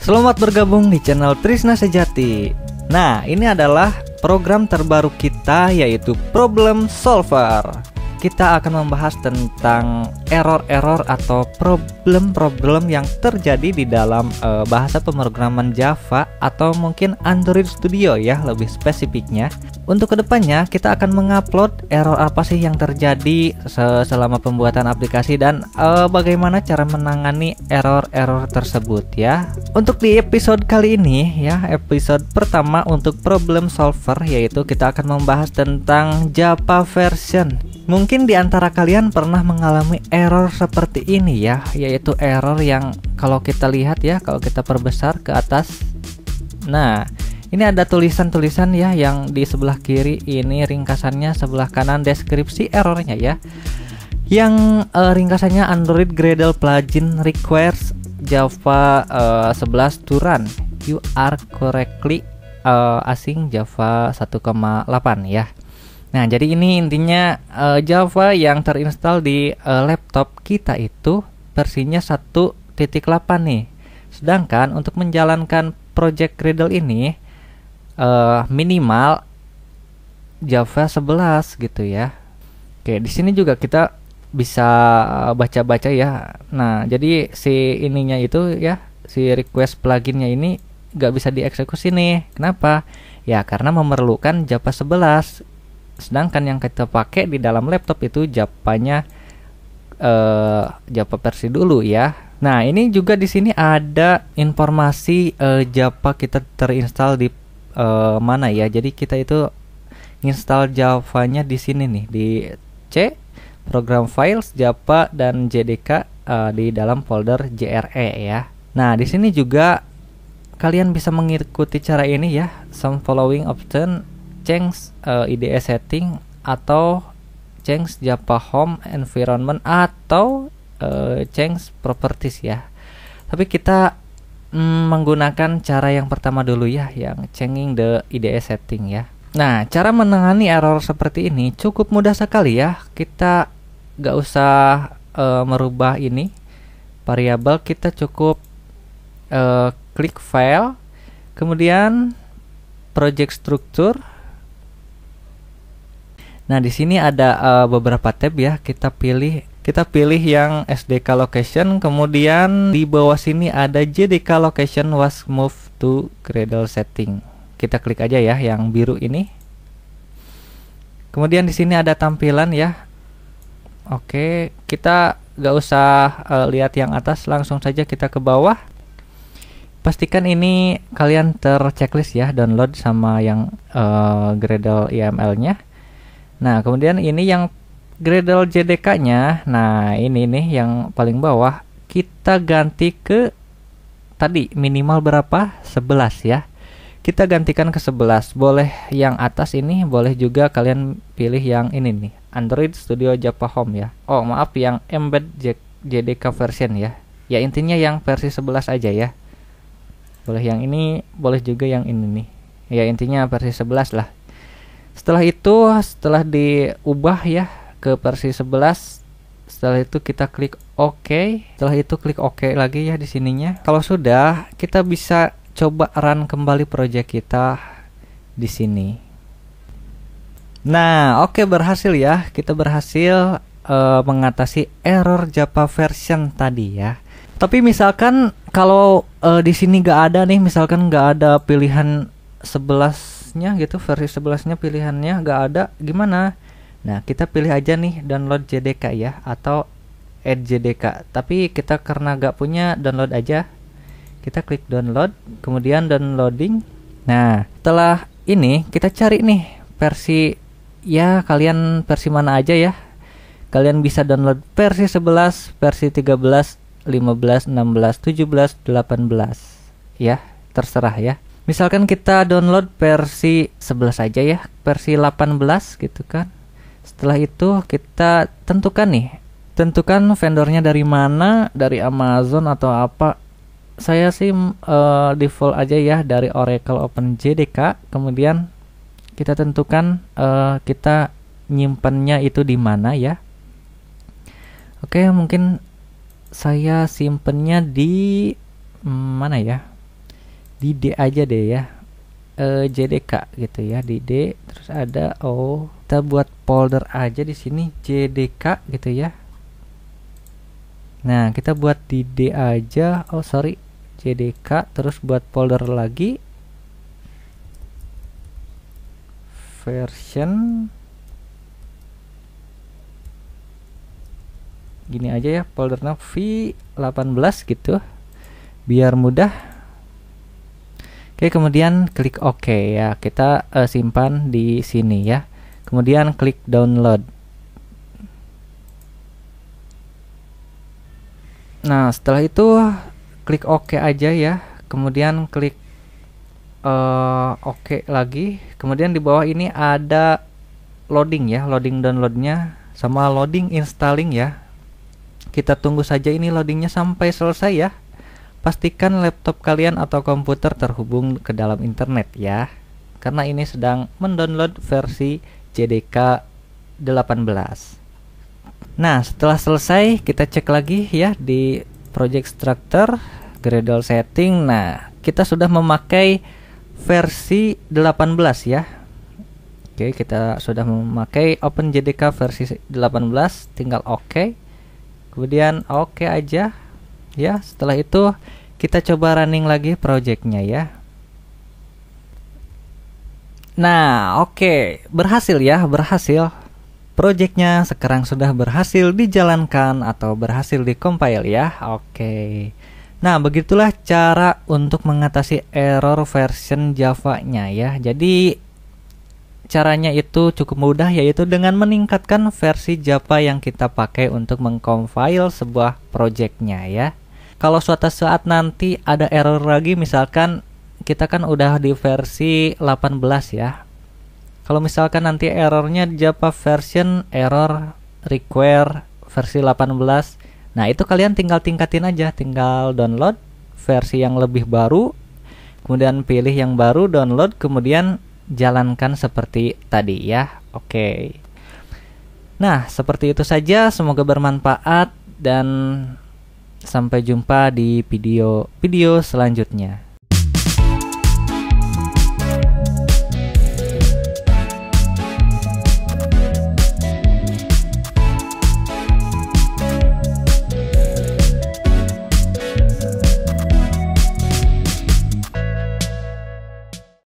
Selamat bergabung di channel Trisna Sejati. Nah, ini adalah program terbaru kita yaitu Problem Solver. Kita akan membahas tentang error-error atau problem-problem yang terjadi di dalam e, bahasa pemrograman Java atau mungkin Android Studio ya lebih spesifiknya. Untuk kedepannya kita akan mengupload error apa sih yang terjadi selama pembuatan aplikasi dan e, bagaimana cara menangani error-error tersebut ya. Untuk di episode kali ini ya episode pertama untuk problem solver yaitu kita akan membahas tentang Java version. Mungkin di antara kalian pernah mengalami error seperti ini ya yaitu error yang kalau kita lihat ya kalau kita perbesar ke atas nah ini ada tulisan-tulisan ya yang di sebelah kiri ini ringkasannya sebelah kanan deskripsi errornya ya yang uh, ringkasannya Android Gradle plugin requires Java uh, eh, 11 Turan you are correctly uh, asing Java 1,8 ya Nah, jadi ini intinya uh, Java yang terinstall di uh, laptop kita itu versinya 1.8 nih. Sedangkan untuk menjalankan project Gradle ini uh, minimal Java 11 gitu ya. Oke, di sini juga kita bisa baca-baca ya. Nah, jadi si ininya itu ya, si request pluginnya ini nggak bisa dieksekusi nih. Kenapa? Ya karena memerlukan Java 11 sedangkan yang kita pakai di dalam laptop itu japanya eh, japa versi dulu ya nah ini juga di sini ada informasi uh, japa kita terinstall di uh, mana ya jadi kita itu install javanya di sini nih di c program files japa dan jdk uh, eh, di dalam folder jre ya nah di sini juga kalian bisa mengikuti cara ini ya some following option change uh, IDE setting atau change Java home environment atau uh, change properties ya. Tapi kita mm, menggunakan cara yang pertama dulu ya, yang changing the IDE setting ya. Nah, cara menangani error seperti ini cukup mudah sekali ya. Kita nggak usah uh, merubah ini variabel, kita cukup uh, klik file, kemudian project structure, Nah, di sini ada uh, beberapa tab ya. Kita pilih kita pilih yang SDK location, kemudian di bawah sini ada JDK location was moved to Gradle setting. Kita klik aja ya yang biru ini. Kemudian di sini ada tampilan ya. Oke, kita nggak usah uh, lihat yang atas, langsung saja kita ke bawah. Pastikan ini kalian terchecklist ya, download sama yang uh, Gradle IML-nya. Nah, kemudian ini yang Gradle JDK-nya. Nah, ini nih yang paling bawah kita ganti ke tadi minimal berapa? 11 ya. Kita gantikan ke 11. Boleh yang atas ini, boleh juga kalian pilih yang ini nih, Android Studio Java Home ya. Oh, maaf yang embed JDK version ya. Ya intinya yang versi 11 aja ya. Boleh yang ini, boleh juga yang ini nih. Ya intinya versi 11 lah setelah itu setelah diubah ya ke versi 11 setelah itu kita klik OK setelah itu klik OK lagi ya di sininya kalau sudah kita bisa coba run kembali project kita di sini nah oke okay, berhasil ya kita berhasil uh, mengatasi error Java version tadi ya tapi misalkan kalau uh, di sini nggak ada nih misalkan nggak ada pilihan 11 11-nya gitu, versi 11-nya pilihannya nggak ada, gimana? Nah, kita pilih aja nih download JDK ya atau add JDK. Tapi kita karena nggak punya, download aja. Kita klik download, kemudian downloading. Nah, setelah ini kita cari nih versi ya kalian versi mana aja ya. Kalian bisa download versi 11, versi 13, 15, 16, 17, 18 ya, terserah ya misalkan kita download versi 11 aja ya, versi 18 gitu kan. Setelah itu kita tentukan nih, tentukan vendornya dari mana, dari Amazon atau apa. Saya sih uh, default aja ya dari Oracle Open JDK, kemudian kita tentukan uh, kita nyimpannya itu di mana ya. Oke, mungkin saya simpennya di mm, mana ya? di D aja deh ya e, JDK gitu ya di D terus ada oh kita buat folder aja di sini JDK gitu ya nah kita buat di D aja oh sorry JDK terus buat folder lagi version gini aja ya foldernya V18 gitu biar mudah Oke, kemudian klik OK ya. Kita uh, simpan di sini ya. Kemudian klik download. Nah, setelah itu klik OK aja ya. Kemudian klik uh, OK lagi. Kemudian di bawah ini ada loading ya, loading downloadnya sama loading installing ya. Kita tunggu saja ini loadingnya sampai selesai ya. Pastikan laptop kalian atau komputer terhubung ke dalam internet ya, karena ini sedang mendownload versi JDK 18. Nah, setelah selesai kita cek lagi ya di project structure Gradle setting. Nah, kita sudah memakai versi 18 ya. Oke, kita sudah memakai Open JDK versi 18, tinggal oke. OK. Kemudian oke OK aja Ya, setelah itu kita coba running lagi projectnya ya. Nah, oke, okay. berhasil ya, berhasil. Projectnya sekarang sudah berhasil dijalankan atau berhasil dikompil ya. Oke. Okay. Nah, begitulah cara untuk mengatasi error version Java-nya ya. Jadi caranya itu cukup mudah yaitu dengan meningkatkan versi Java yang kita pakai untuk mengcompile sebuah projectnya ya kalau suatu saat nanti ada error lagi misalkan kita kan udah di versi 18 ya kalau misalkan nanti errornya Java version error require versi 18 nah itu kalian tinggal tingkatin aja tinggal download versi yang lebih baru kemudian pilih yang baru download kemudian jalankan seperti tadi ya oke okay. nah seperti itu saja semoga bermanfaat dan Sampai jumpa di video-video selanjutnya.